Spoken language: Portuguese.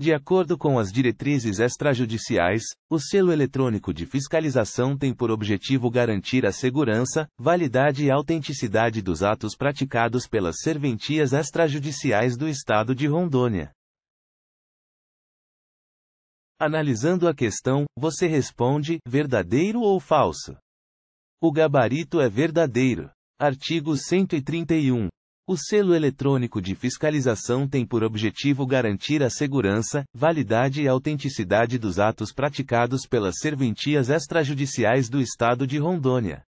De acordo com as diretrizes extrajudiciais, o selo eletrônico de fiscalização tem por objetivo garantir a segurança, validade e autenticidade dos atos praticados pelas serventias extrajudiciais do Estado de Rondônia. Analisando a questão, você responde: verdadeiro ou falso? O gabarito é verdadeiro. Artigo 131. O selo eletrônico de fiscalização tem por objetivo garantir a segurança, validade e autenticidade dos atos praticados pelas serventias extrajudiciais do Estado de Rondônia.